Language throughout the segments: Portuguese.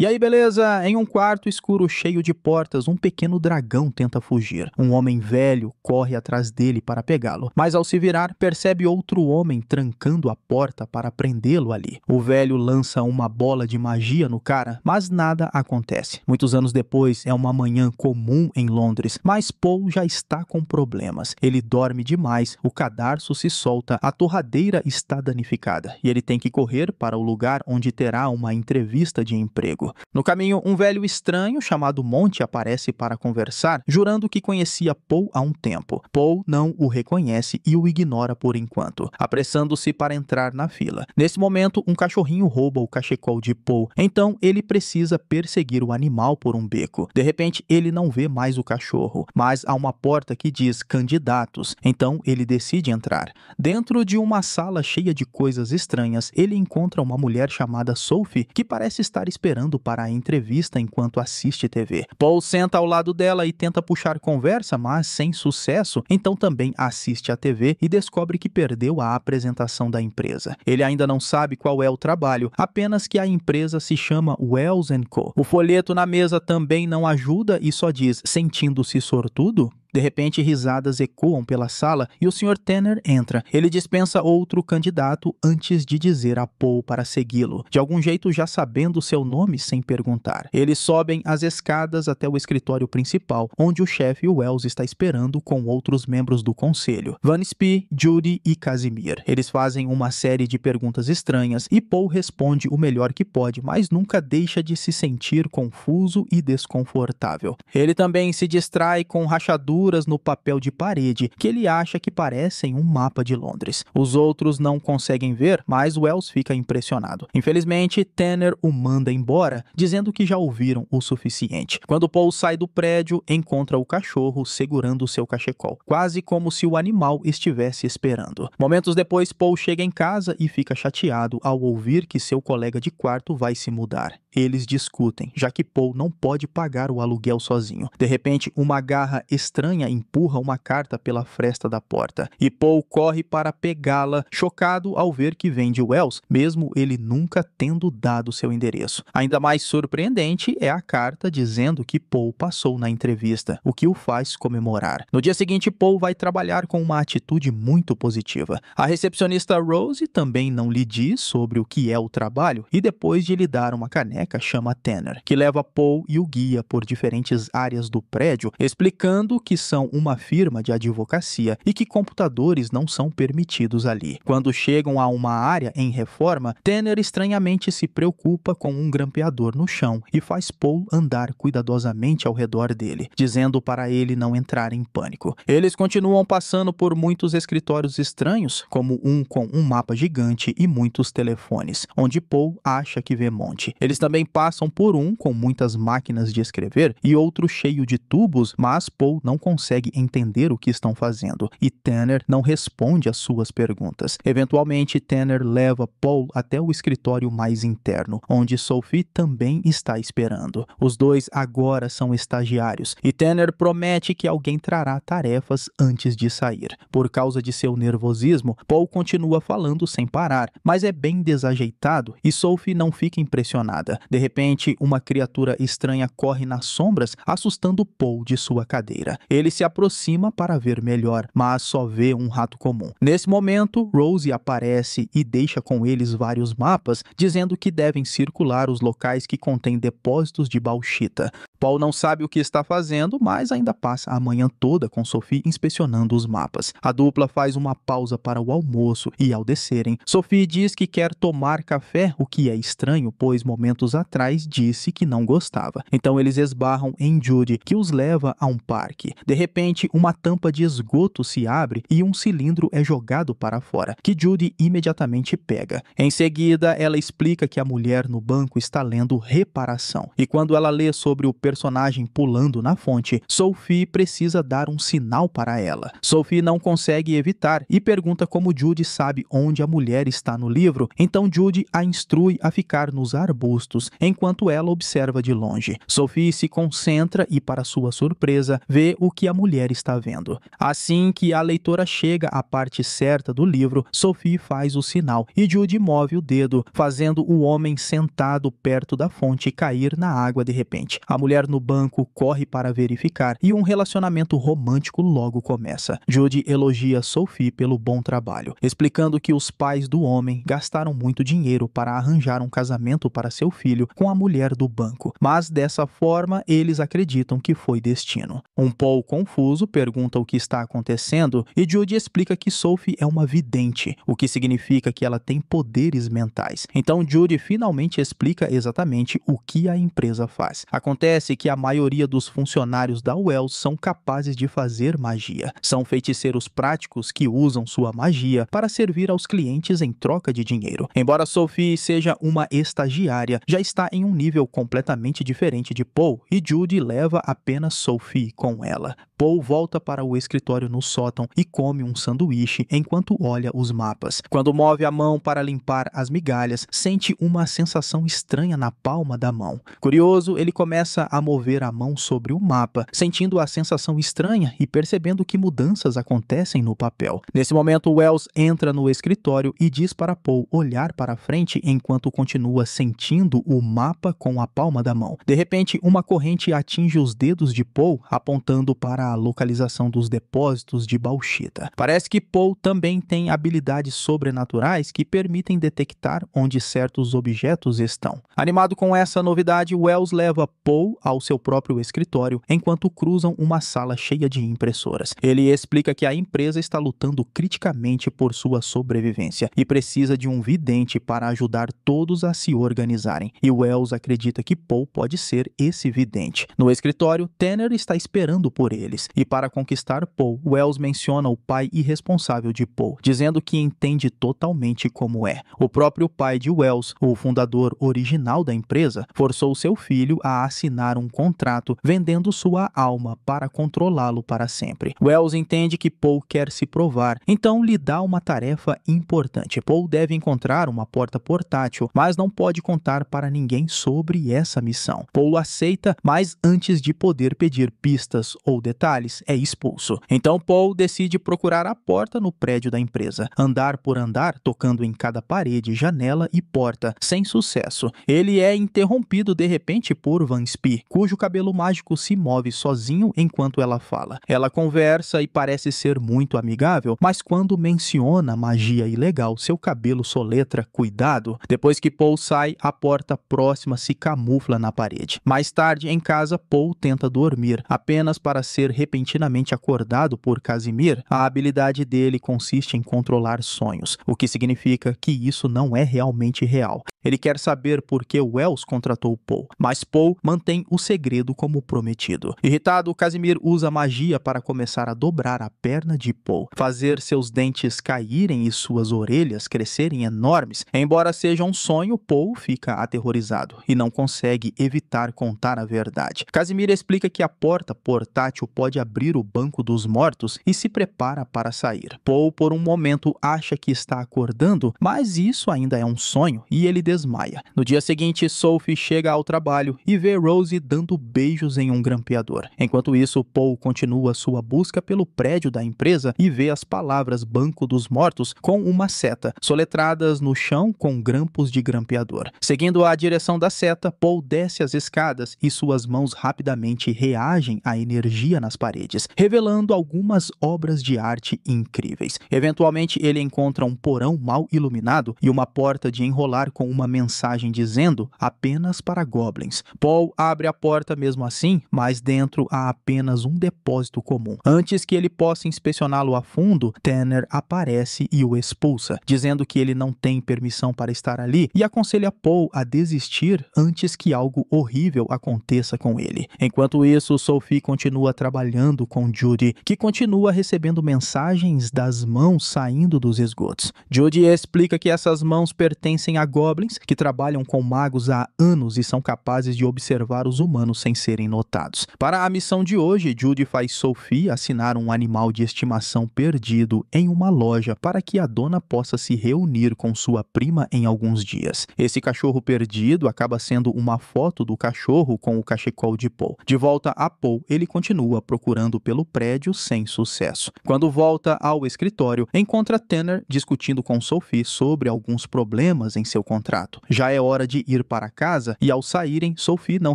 E aí, beleza? Em um quarto escuro cheio de portas, um pequeno dragão tenta fugir. Um homem velho corre atrás dele para pegá-lo, mas ao se virar, percebe outro homem trancando a porta para prendê-lo ali. O velho lança uma bola de magia no cara, mas nada acontece. Muitos anos depois, é uma manhã comum em Londres, mas Paul já está com problemas. Ele dorme demais, o cadarço se solta, a torradeira está danificada e ele tem que correr para o lugar onde terá uma entrevista de emprego. No caminho, um velho estranho chamado Monte aparece para conversar, jurando que conhecia Paul há um tempo. Paul não o reconhece e o ignora por enquanto, apressando-se para entrar na fila. Nesse momento, um cachorrinho rouba o cachecol de Paul, então ele precisa perseguir o animal por um beco. De repente, ele não vê mais o cachorro, mas há uma porta que diz candidatos, então ele decide entrar. Dentro de uma sala cheia de coisas estranhas, ele encontra uma mulher chamada Sophie que parece estar esperando para a entrevista enquanto assiste TV. Paul senta ao lado dela e tenta puxar conversa, mas sem sucesso, então também assiste a TV e descobre que perdeu a apresentação da empresa. Ele ainda não sabe qual é o trabalho, apenas que a empresa se chama Wells Co. O folheto na mesa também não ajuda e só diz sentindo-se sortudo? De repente, risadas ecoam pela sala e o Sr. Tanner entra. Ele dispensa outro candidato antes de dizer a Paul para segui-lo, de algum jeito já sabendo seu nome sem perguntar. Eles sobem as escadas até o escritório principal, onde o chefe Wells está esperando com outros membros do conselho, Van Spee, Judy e Casimir. Eles fazem uma série de perguntas estranhas e Paul responde o melhor que pode, mas nunca deixa de se sentir confuso e desconfortável. Ele também se distrai com rachaduras esculturas no papel de parede que ele acha que parecem um mapa de Londres. Os outros não conseguem ver, mas Wells fica impressionado. Infelizmente, Tanner o manda embora, dizendo que já ouviram o suficiente. Quando Paul sai do prédio, encontra o cachorro segurando seu cachecol, quase como se o animal estivesse esperando. Momentos depois, Paul chega em casa e fica chateado ao ouvir que seu colega de quarto vai se mudar. Eles discutem, já que Paul não pode pagar o aluguel sozinho. De repente, uma garra estranha empurra uma carta pela fresta da porta e Paul corre para pegá-la, chocado ao ver que vem de Wells, mesmo ele nunca tendo dado seu endereço. Ainda mais surpreendente é a carta dizendo que Paul passou na entrevista, o que o faz comemorar. No dia seguinte, Paul vai trabalhar com uma atitude muito positiva. A recepcionista Rose também não lhe diz sobre o que é o trabalho e depois de lhe dar uma caneta boneca chama Tanner, que leva Paul e o guia por diferentes áreas do prédio, explicando que são uma firma de advocacia e que computadores não são permitidos ali. Quando chegam a uma área em reforma, Tanner estranhamente se preocupa com um grampeador no chão e faz Paul andar cuidadosamente ao redor dele, dizendo para ele não entrar em pânico. Eles continuam passando por muitos escritórios estranhos, como um com um mapa gigante e muitos telefones, onde Paul acha que vê Monte. Eles também também passam por um com muitas máquinas de escrever e outro cheio de tubos, mas Paul não consegue entender o que estão fazendo e Tanner não responde às suas perguntas. Eventualmente, Tanner leva Paul até o escritório mais interno, onde Sophie também está esperando. Os dois agora são estagiários e Tanner promete que alguém trará tarefas antes de sair. Por causa de seu nervosismo, Paul continua falando sem parar, mas é bem desajeitado e Sophie não fica impressionada. De repente, uma criatura estranha corre nas sombras, assustando Paul de sua cadeira. Ele se aproxima para ver melhor, mas só vê um rato comum. Nesse momento, Rose aparece e deixa com eles vários mapas, dizendo que devem circular os locais que contêm depósitos de bauxita. Paul não sabe o que está fazendo, mas ainda passa a manhã toda com Sophie inspecionando os mapas. A dupla faz uma pausa para o almoço e, ao descerem, Sophie diz que quer tomar café, o que é estranho, pois momentos anos atrás disse que não gostava. Então eles esbarram em Judy, que os leva a um parque. De repente, uma tampa de esgoto se abre e um cilindro é jogado para fora, que Judy imediatamente pega. Em seguida, ela explica que a mulher no banco está lendo reparação. E quando ela lê sobre o personagem pulando na fonte, Sophie precisa dar um sinal para ela. Sophie não consegue evitar e pergunta como Judy sabe onde a mulher está no livro, então Judy a instrui a ficar nos arbustos enquanto ela observa de longe. Sophie se concentra e, para sua surpresa, vê o que a mulher está vendo. Assim que a leitora chega à parte certa do livro, Sophie faz o sinal e Jude move o dedo, fazendo o homem sentado perto da fonte cair na água de repente. A mulher no banco corre para verificar e um relacionamento romântico logo começa. Jude elogia Sophie pelo bom trabalho, explicando que os pais do homem gastaram muito dinheiro para arranjar um casamento para seu filho filho com a mulher do banco, mas dessa forma eles acreditam que foi destino. Um Paul confuso pergunta o que está acontecendo e Judy explica que Sophie é uma vidente, o que significa que ela tem poderes mentais. Então Judy finalmente explica exatamente o que a empresa faz. Acontece que a maioria dos funcionários da Wells são capazes de fazer magia. São feiticeiros práticos que usam sua magia para servir aos clientes em troca de dinheiro. Embora Sophie seja uma estagiária, já está em um nível completamente diferente de Paul e Judy leva apenas Sophie com ela. Paul volta para o escritório no sótão e come um sanduíche enquanto olha os mapas. Quando move a mão para limpar as migalhas, sente uma sensação estranha na palma da mão. Curioso, ele começa a mover a mão sobre o mapa, sentindo a sensação estranha e percebendo que mudanças acontecem no papel. Nesse momento, Wells entra no escritório e diz para Paul olhar para frente enquanto continua sentindo o mapa com a palma da mão. De repente, uma corrente atinge os dedos de Paul, apontando para a localização dos depósitos de bauxita. Parece que Paul também tem habilidades sobrenaturais que permitem detectar onde certos objetos estão. Animado com essa novidade, Wells leva Paul ao seu próprio escritório enquanto cruzam uma sala cheia de impressoras. Ele explica que a empresa está lutando criticamente por sua sobrevivência e precisa de um vidente para ajudar todos a se organizarem. E Wells acredita que Paul pode ser esse vidente. No escritório, Tanner está esperando por eles. Wells, e para conquistar Paul, Wells menciona o pai irresponsável de Paul, dizendo que entende totalmente como é. O próprio pai de Wells, o fundador original da empresa, forçou seu filho a assinar um contrato vendendo sua alma para controlá-lo para sempre. Wells entende que Paul quer se provar, então lhe dá uma tarefa importante. Paul deve encontrar uma porta portátil, mas não pode contar para ninguém sobre essa missão. Paul aceita, mas antes de poder pedir pistas ou detalhes, é expulso. Então Paul decide procurar a porta no prédio da empresa, andar por andar, tocando em cada parede, janela e porta, sem sucesso. Ele é interrompido de repente por Van Spee, cujo cabelo mágico se move sozinho enquanto ela fala. Ela conversa e parece ser muito amigável, mas quando menciona magia ilegal, seu cabelo soletra cuidado. Depois que Paul sai, a porta próxima se camufla na parede. Mais tarde, em casa, Paul tenta dormir, apenas para ser ser repentinamente acordado por Casimir, a habilidade dele consiste em controlar sonhos, o que significa que isso não é realmente real. Ele quer saber por que Wells contratou Paul, mas Paul mantém o segredo como prometido. Irritado, Casimir usa magia para começar a dobrar a perna de Paul, fazer seus dentes caírem e suas orelhas crescerem enormes. Embora seja um sonho, Paul fica aterrorizado e não consegue evitar contar a verdade. Casimir explica que a porta portátil pode abrir o banco dos mortos e se prepara para sair. Paul, por um momento, acha que está acordando, mas isso ainda é um sonho e ele desmaia. No dia seguinte, Sophie chega ao trabalho e vê Rose dando beijos em um grampeador. Enquanto isso, Paul continua sua busca pelo prédio da empresa e vê as palavras Banco dos Mortos com uma seta, soletradas no chão com grampos de grampeador. Seguindo a direção da seta, Paul desce as escadas e suas mãos rapidamente reagem à energia na nas paredes, revelando algumas obras de arte incríveis. Eventualmente, ele encontra um porão mal iluminado e uma porta de enrolar com uma mensagem dizendo apenas para goblins. Paul abre a porta mesmo assim, mas dentro há apenas um depósito comum. Antes que ele possa inspecioná-lo a fundo, Tanner aparece e o expulsa, dizendo que ele não tem permissão para estar ali e aconselha Paul a desistir antes que algo horrível aconteça com ele. Enquanto isso, Sophie continua trabalhando trabalhando com Judy, que continua recebendo mensagens das mãos saindo dos esgotos. Judy explica que essas mãos pertencem a goblins que trabalham com magos há anos e são capazes de observar os humanos sem serem notados. Para a missão de hoje, Judy faz Sophie assinar um animal de estimação perdido em uma loja para que a dona possa se reunir com sua prima em alguns dias. Esse cachorro perdido acaba sendo uma foto do cachorro com o cachecol de Paul. De volta a Paul, ele continua procurando pelo prédio sem sucesso. Quando volta ao escritório, encontra Tanner discutindo com Sophie sobre alguns problemas em seu contrato. Já é hora de ir para casa e ao saírem, Sophie não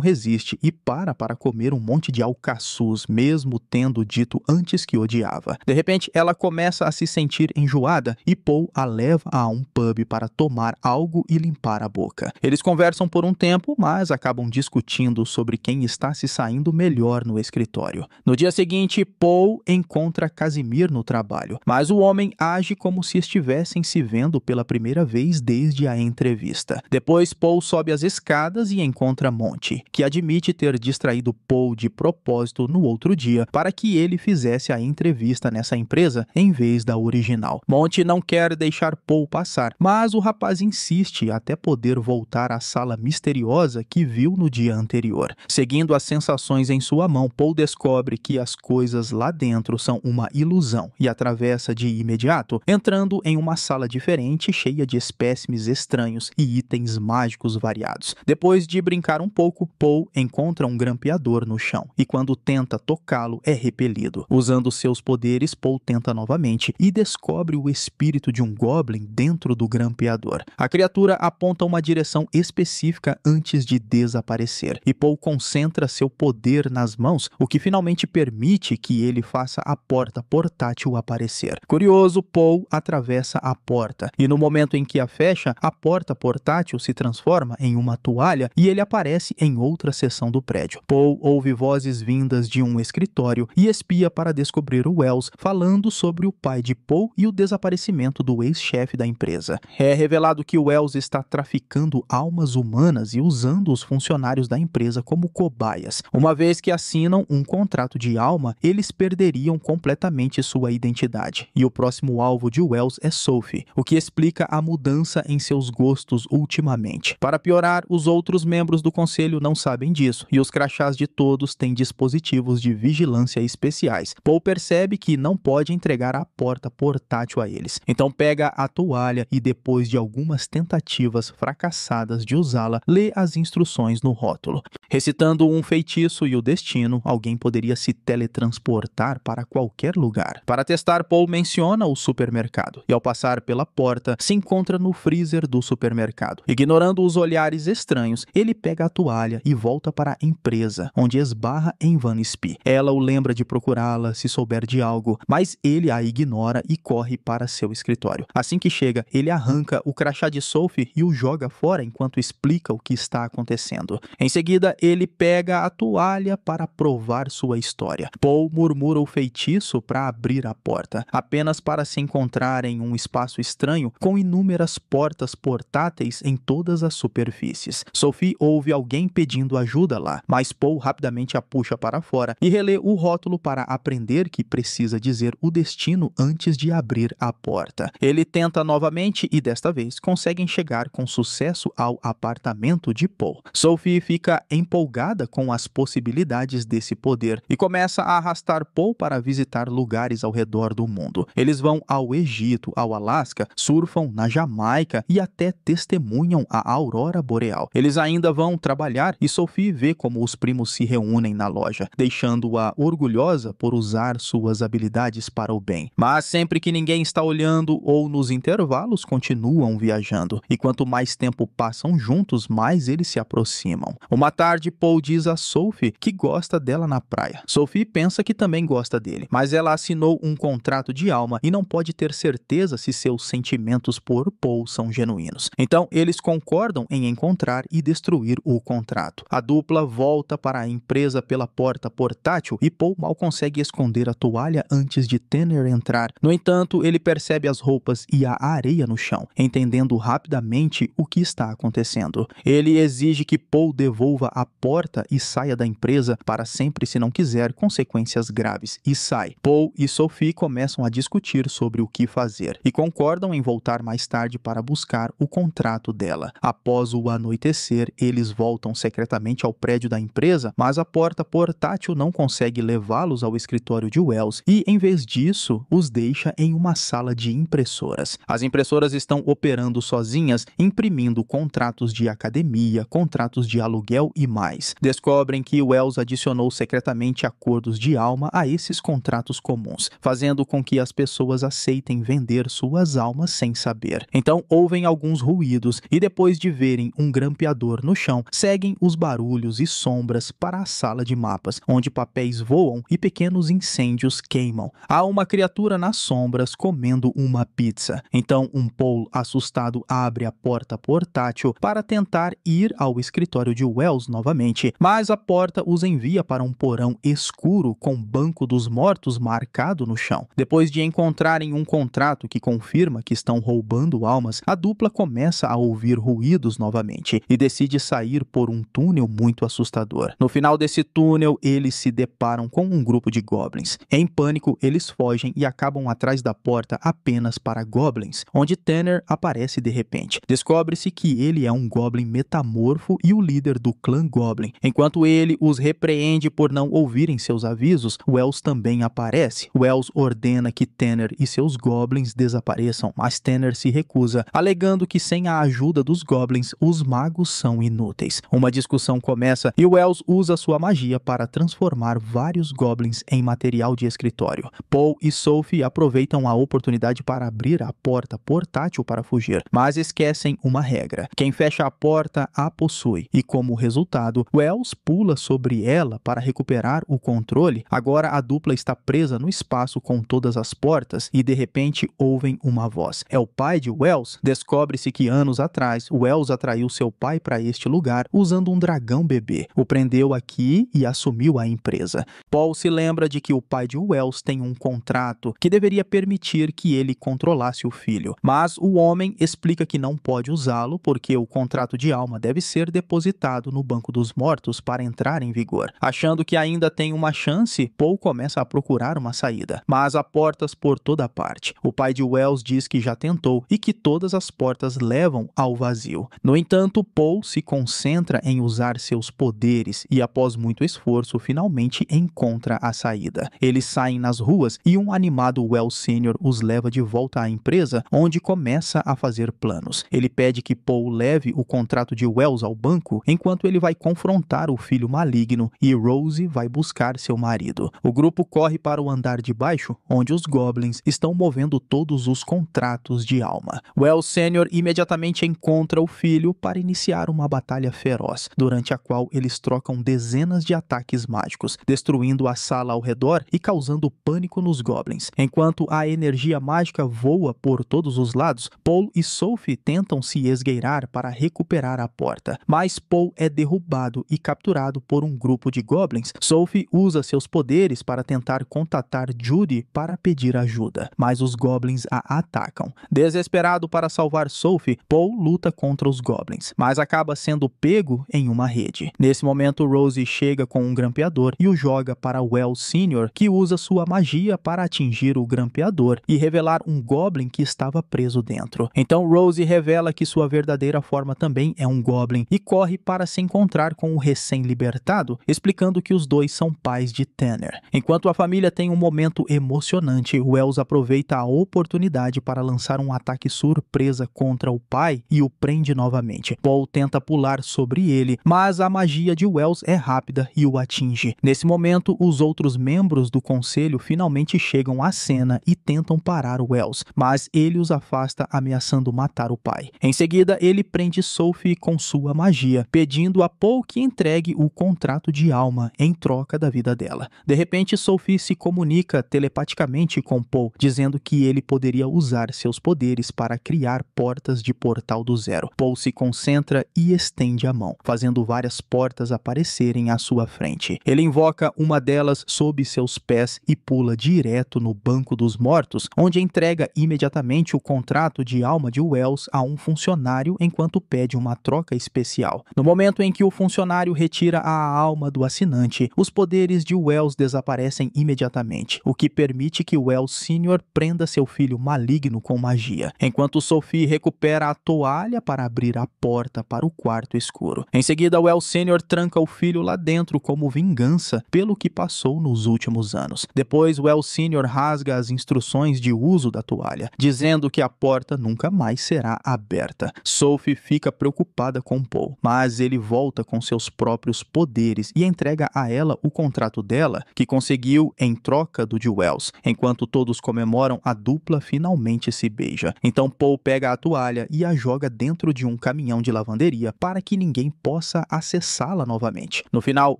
resiste e para para comer um monte de alcaçuz, mesmo tendo dito antes que odiava. De repente, ela começa a se sentir enjoada e Paul a leva a um pub para tomar algo e limpar a boca. Eles conversam por um tempo, mas acabam discutindo sobre quem está se saindo melhor no escritório. No dia seguinte, Paul encontra Casimir no trabalho, mas o homem age como se estivessem se vendo pela primeira vez desde a entrevista. Depois, Paul sobe as escadas e encontra Monte, que admite ter distraído Paul de propósito no outro dia para que ele fizesse a entrevista nessa empresa em vez da original. Monte não quer deixar Paul passar, mas o rapaz insiste até poder voltar à sala misteriosa que viu no dia anterior. Seguindo as sensações em sua mão, Paul descobre descobre que as coisas lá dentro são uma ilusão e atravessa de imediato, entrando em uma sala diferente cheia de espécimes estranhos e itens mágicos variados. Depois de brincar um pouco, Paul encontra um grampeador no chão e quando tenta tocá-lo é repelido. Usando seus poderes, Paul tenta novamente e descobre o espírito de um goblin dentro do grampeador. A criatura aponta uma direção específica antes de desaparecer e Paul concentra seu poder nas mãos, o que finalmente permite que ele faça a porta portátil aparecer. Curioso, Paul atravessa a porta e no momento em que a fecha, a porta portátil se transforma em uma toalha e ele aparece em outra seção do prédio. Paul ouve vozes vindas de um escritório e espia para descobrir o Wells falando sobre o pai de Paul e o desaparecimento do ex-chefe da empresa. É revelado que Wells está traficando almas humanas e usando os funcionários da empresa como cobaias, uma vez que assinam um contrato de alma, eles perderiam completamente sua identidade. E o próximo alvo de Wells é Sophie, o que explica a mudança em seus gostos ultimamente. Para piorar, os outros membros do conselho não sabem disso, e os crachás de todos têm dispositivos de vigilância especiais. Paul percebe que não pode entregar a porta portátil a eles, então pega a toalha e, depois de algumas tentativas fracassadas de usá-la, lê as instruções no rótulo. Recitando um feitiço e o destino, alguém poderia poderia se teletransportar para qualquer lugar. Para testar, Paul menciona o supermercado e, ao passar pela porta, se encontra no freezer do supermercado. Ignorando os olhares estranhos, ele pega a toalha e volta para a empresa, onde esbarra em Van Spee. Ela o lembra de procurá-la se souber de algo, mas ele a ignora e corre para seu escritório. Assim que chega, ele arranca o crachá de Sophie e o joga fora enquanto explica o que está acontecendo. Em seguida, ele pega a toalha para provar sua história. Paul murmura o feitiço para abrir a porta, apenas para se encontrar em um espaço estranho com inúmeras portas portáteis em todas as superfícies. Sophie ouve alguém pedindo ajuda lá, mas Paul rapidamente a puxa para fora e relê o rótulo para aprender que precisa dizer o destino antes de abrir a porta. Ele tenta novamente e desta vez conseguem chegar com sucesso ao apartamento de Paul. Sophie fica empolgada com as possibilidades desse poder e e começa a arrastar Paul para visitar lugares ao redor do mundo. Eles vão ao Egito, ao Alasca, surfam na Jamaica e até testemunham a aurora boreal. Eles ainda vão trabalhar e Sophie vê como os primos se reúnem na loja, deixando-a orgulhosa por usar suas habilidades para o bem. Mas sempre que ninguém está olhando ou nos intervalos, continuam viajando. E quanto mais tempo passam juntos, mais eles se aproximam. Uma tarde, Paul diz a Sophie que gosta dela na praia. Sophie pensa que também gosta dele, mas ela assinou um contrato de alma e não pode ter certeza se seus sentimentos por Paul são genuínos. Então, eles concordam em encontrar e destruir o contrato. A dupla volta para a empresa pela porta portátil e Paul mal consegue esconder a toalha antes de Tanner entrar. No entanto, ele percebe as roupas e a areia no chão, entendendo rapidamente o que está acontecendo. Ele exige que Paul devolva a porta e saia da empresa para sempre se não quiser fizer consequências graves e sai. Paul e Sophie começam a discutir sobre o que fazer e concordam em voltar mais tarde para buscar o contrato dela. Após o anoitecer, eles voltam secretamente ao prédio da empresa, mas a porta portátil não consegue levá-los ao escritório de Wells e, em vez disso, os deixa em uma sala de impressoras. As impressoras estão operando sozinhas, imprimindo contratos de academia, contratos de aluguel e mais. Descobrem que Wells adicionou secretamente acordos de alma a esses contratos comuns, fazendo com que as pessoas aceitem vender suas almas sem saber. Então, ouvem alguns ruídos e depois de verem um grampeador no chão, seguem os barulhos e sombras para a sala de mapas, onde papéis voam e pequenos incêndios queimam. Há uma criatura nas sombras comendo uma pizza. Então, um Paul assustado abre a porta portátil para tentar ir ao escritório de Wells novamente, mas a porta os envia para um porão escuro com banco dos mortos marcado no chão. Depois de encontrarem um contrato que confirma que estão roubando almas, a dupla começa a ouvir ruídos novamente e decide sair por um túnel muito assustador. No final desse túnel, eles se deparam com um grupo de goblins. Em pânico, eles fogem e acabam atrás da porta apenas para goblins, onde Tanner aparece de repente. Descobre-se que ele é um goblin metamorfo e o líder do clã goblin. Enquanto ele os repreende por não ouvir ouvirem seus avisos, Wells também aparece. Wells ordena que Tanner e seus goblins desapareçam, mas Tanner se recusa, alegando que sem a ajuda dos goblins, os magos são inúteis. Uma discussão começa e Wells usa sua magia para transformar vários goblins em material de escritório. Paul e Sophie aproveitam a oportunidade para abrir a porta portátil para fugir, mas esquecem uma regra. Quem fecha a porta a possui, e como resultado, Wells pula sobre ela para recuperar o controle, agora a dupla está presa no espaço com todas as portas e de repente ouvem uma voz. É o pai de Wells? Descobre-se que anos atrás, Wells atraiu seu pai para este lugar usando um dragão bebê. O prendeu aqui e assumiu a empresa. Paul se lembra de que o pai de Wells tem um contrato que deveria permitir que ele controlasse o filho, mas o homem explica que não pode usá-lo porque o contrato de alma deve ser depositado no banco dos mortos para entrar em vigor. Achando que ainda tem uma chance, Paul começa a procurar uma saída, mas há portas por toda parte. O pai de Wells diz que já tentou e que todas as portas levam ao vazio. No entanto, Paul se concentra em usar seus poderes e, após muito esforço, finalmente encontra a saída. Eles saem nas ruas e um animado Wells Sr. os leva de volta à empresa, onde começa a fazer planos. Ele pede que Paul leve o contrato de Wells ao banco, enquanto ele vai confrontar o filho maligno e Rose vai buscar buscar seu marido. O grupo corre para o andar de baixo, onde os goblins estão movendo todos os contratos de alma. Well, Sr. imediatamente encontra o filho para iniciar uma batalha feroz, durante a qual eles trocam dezenas de ataques mágicos, destruindo a sala ao redor e causando pânico nos goblins. Enquanto a energia mágica voa por todos os lados, Paul e Sophie tentam se esgueirar para recuperar a porta, mas Paul é derrubado e capturado por um grupo de goblins. Sophie usa seus poderes para tentar contatar Judy para pedir ajuda, mas os Goblins a atacam. Desesperado para salvar Sophie, Paul luta contra os Goblins, mas acaba sendo pego em uma rede. Nesse momento, Rose chega com um grampeador e o joga para Well Sr., que usa sua magia para atingir o grampeador e revelar um Goblin que estava preso dentro. Então, Rose revela que sua verdadeira forma também é um Goblin e corre para se encontrar com o recém-libertado, explicando que os dois são são pais de Tanner. Enquanto a família tem um momento emocionante, Wells aproveita a oportunidade para lançar um ataque surpresa contra o pai e o prende novamente. Paul tenta pular sobre ele, mas a magia de Wells é rápida e o atinge. Nesse momento, os outros membros do conselho finalmente chegam à cena e tentam parar Wells, mas ele os afasta ameaçando matar o pai. Em seguida, ele prende Sophie com sua magia, pedindo a Paul que entregue o contrato de alma em troca época da vida dela. De repente, Sophie se comunica telepaticamente com Paul, dizendo que ele poderia usar seus poderes para criar portas de portal do zero. Paul se concentra e estende a mão, fazendo várias portas aparecerem à sua frente. Ele invoca uma delas sob seus pés e pula direto no banco dos mortos, onde entrega imediatamente o contrato de alma de Wells a um funcionário enquanto pede uma troca especial. No momento em que o funcionário retira a alma do assinante, os poderes poderes de Wells desaparecem imediatamente, o que permite que Wells Sr. prenda seu filho maligno com magia, enquanto Sophie recupera a toalha para abrir a porta para o quarto escuro. Em seguida, Wells Sr. tranca o filho lá dentro como vingança pelo que passou nos últimos anos. Depois, Wells Sr. rasga as instruções de uso da toalha, dizendo que a porta nunca mais será aberta. Sophie fica preocupada com Paul, mas ele volta com seus próprios poderes e entrega a ela o contrato dela, que conseguiu em troca do de Wells, enquanto todos comemoram, a dupla finalmente se beija. Então Paul pega a toalha e a joga dentro de um caminhão de lavanderia para que ninguém possa acessá-la novamente. No final,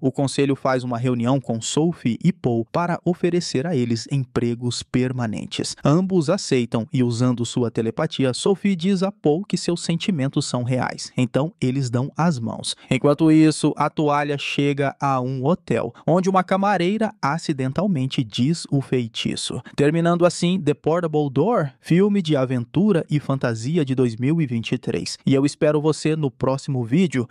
o conselho faz uma reunião com Sophie e Paul para oferecer a eles empregos permanentes. Ambos aceitam e, usando sua telepatia, Sophie diz a Paul que seus sentimentos são reais. Então eles dão as mãos. Enquanto isso, a toalha chega a um hotel onde uma camareira acidentalmente diz o feitiço. Terminando assim The Portable Door, filme de aventura e fantasia de 2023. E eu espero você no próximo vídeo.